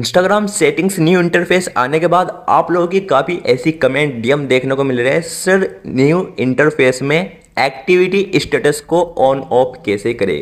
Instagram settings new interface आने के बाद आप लोगों की काफ़ी ऐसी कमेंट डीएम देखने को मिल रहे हैं सर न्यू इंटरफेस में एक्टिविटी स्टेटस को ऑन ऑफ कैसे करें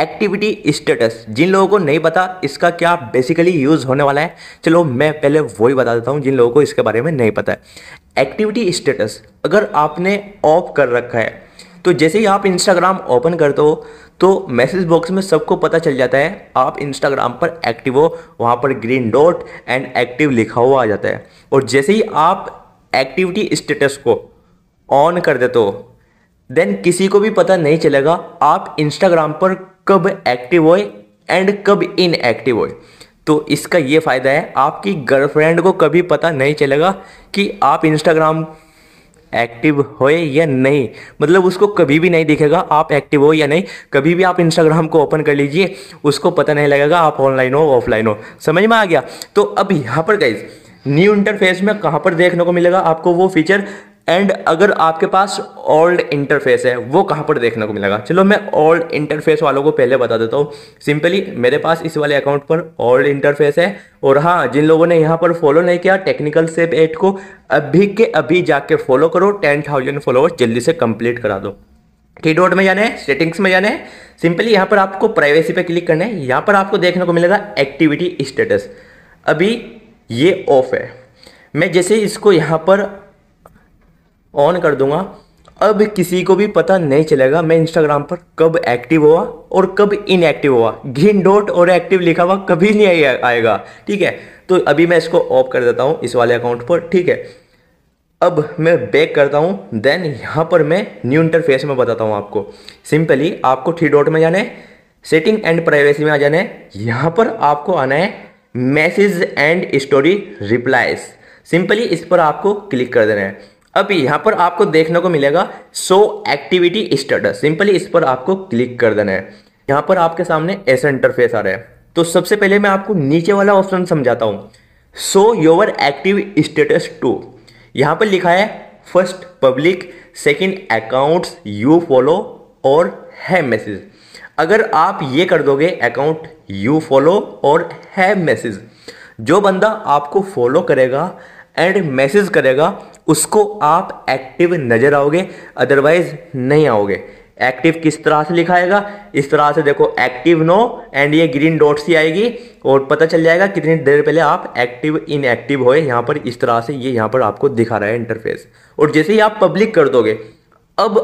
एक्टिविटी स्टेटस जिन लोगों को नहीं पता इसका क्या बेसिकली यूज़ होने वाला है चलो मैं पहले वही बता देता हूँ जिन लोगों को इसके बारे में नहीं पता है एक्टिविटी स्टेटस अगर आपने ऑफ कर रखा है तो जैसे ही आप इंस्टाग्राम ओपन करते हो तो मैसेज बॉक्स में सबको पता चल जाता है आप इंस्टाग्राम पर एक्टिव हो वहाँ पर ग्रीन डॉट एंड एक्टिव लिखा हुआ आ जाता है और जैसे ही आप एक्टिविटी स्टेटस को ऑन कर देते हो देन किसी को भी पता नहीं चलेगा आप इंस्टाग्राम पर कब एक्टिव होए एंड कब इनएक्टिव होए तो इसका ये फ़ायदा है आपकी गर्लफ्रेंड को कभी पता नहीं चलेगा कि आप इंस्टाग्राम एक्टिव होए या नहीं मतलब उसको कभी भी नहीं दिखेगा आप एक्टिव हो या नहीं कभी भी आप इंस्टाग्राम को ओपन कर लीजिए उसको पता नहीं लगेगा आप ऑनलाइन हो ऑफलाइन हो समझ में आ गया तो अब यहाँ पर गई न्यू इंटरफेस में कहाँ पर देखने को मिलेगा आपको वो फीचर एंड अगर आपके पास ओल्ड इंटरफेस है वो कहाँ पर देखने को मिलेगा चलो मैं ओल्ड इंटरफेस वालों को पहले बता देता हूँ सिंपली मेरे पास इस वाले अकाउंट पर ओल्ड इंटरफेस है और हाँ जिन लोगों ने यहाँ पर फॉलो नहीं किया टेक्निकल सेप एट को अभी के अभी जाके फॉलो करो टेन थाउजेंड फॉलोअर्स जल्दी से कंप्लीट करा दो की डॉट में जाने सेटिंग्स में जाने सिंपली यहाँ पर आपको प्राइवेसी पर क्लिक करना है यहाँ पर आपको देखने को मिलेगा एक्टिविटी स्टेटस अभी ये ऑफ है मैं जैसे इसको यहाँ पर ऑन कर दूंगा अब किसी को भी पता नहीं चलेगा मैं इंस्टाग्राम पर कब एक्टिव हुआ और कब इनएक्टिव हुआ ग्रीन डॉट और एक्टिव लिखा हुआ कभी नहीं आएगा ठीक है तो अभी मैं इसको ऑफ कर देता हूँ इस वाले अकाउंट पर ठीक है अब मैं बैक करता हूँ देन यहाँ पर मैं न्यू इंटरफेस में बताता हूँ आपको सिंपली आपको थ्री डॉट में जाना है सेटिंग एंड प्राइवेसी में आ जाना है यहाँ पर आपको आना है message and story replies simply इस पर आपको क्लिक कर देना है अभी यहाँ पर आपको देखने को मिलेगा सो एक्टिविटी स्टेटस सिंपली इस पर आपको क्लिक कर देना है यहाँ पर आपके सामने ऐसा इंटरफेस आ रहा है तो सबसे पहले मैं आपको नीचे वाला ऑप्शन समझाता हूँ so your active status to यहाँ पर लिखा है first public second accounts you follow और है मैसेज अगर आप ये कर दोगे अकाउंट यू फॉलो और है मैसेज जो बंदा आपको फॉलो करेगा एंड मैसेज करेगा उसको आप एक्टिव नज़र आओगे अदरवाइज नहीं आओगे एक्टिव किस तरह से लिखाएगा इस तरह से देखो एक्टिव नो एंड ये ग्रीन डॉट सी आएगी और पता चल जाएगा कितनी देर पहले आप एक्टिव इनएक्टिव होए यहाँ पर इस तरह से ये यहाँ पर आपको दिखा रहा है इंटरफेस और जैसे ही आप पब्लिक कर दोगे अब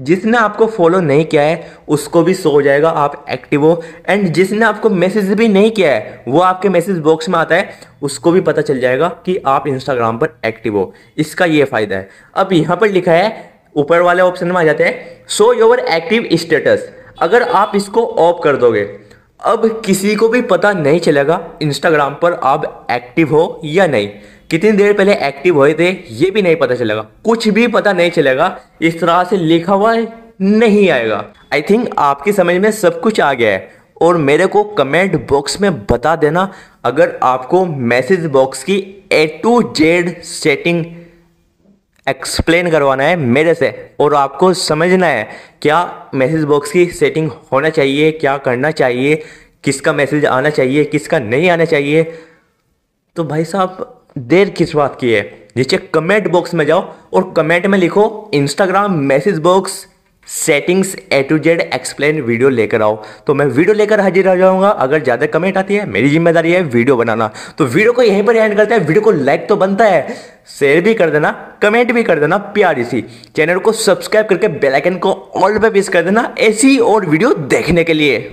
जिसने आपको फॉलो नहीं किया है उसको भी सो जाएगा आप एक्टिव हो एंड जिसने आपको मैसेज भी नहीं किया है वो आपके मैसेज बॉक्स में आता है उसको भी पता चल जाएगा कि आप इंस्टाग्राम पर एक्टिव हो इसका ये फ़ायदा है अब यहाँ पर लिखा है ऊपर वाले ऑप्शन में आ जाते हैं सो योर एक्टिव स्टेटस अगर आप इसको ऑफ कर दोगे अब किसी को भी पता नहीं चलेगा इंस्टाग्राम पर आप एक्टिव हो या नहीं कितनी देर पहले एक्टिव हुए थे ये भी नहीं पता चलेगा कुछ भी पता नहीं चलेगा इस तरह से लिखा हुआ नहीं आएगा आई थिंक आपकी समझ में सब कुछ आ गया है और मेरे को कमेंट बॉक्स में बता देना अगर आपको मैसेज बॉक्स की A to Z setting explain करवाना है मेरे से और आपको समझना है क्या मैसेज बॉक्स की सेटिंग होना चाहिए क्या करना चाहिए किसका मैसेज आना चाहिए किसका नहीं आना चाहिए तो भाई साहब देर किस बात की है नीचे कमेंट बॉक्स में जाओ और कमेंट में लिखो Instagram message box settings A to Z explain video लेकर आओ तो मैं वीडियो लेकर हाजिर आ जाऊंगा अगर ज़्यादा कमेंट आती है मेरी जिम्मेदारी है वीडियो बनाना तो वीडियो को यहीं पर एंड करते हैं वीडियो को लाइक तो बनता है शेयर भी कर देना कमेंट भी कर देना प्यारी सी चैनल को सब्सक्राइब करके बेलाइकन को ऑल पे प्रेस कर देना ऐसी और वीडियो देखने के लिए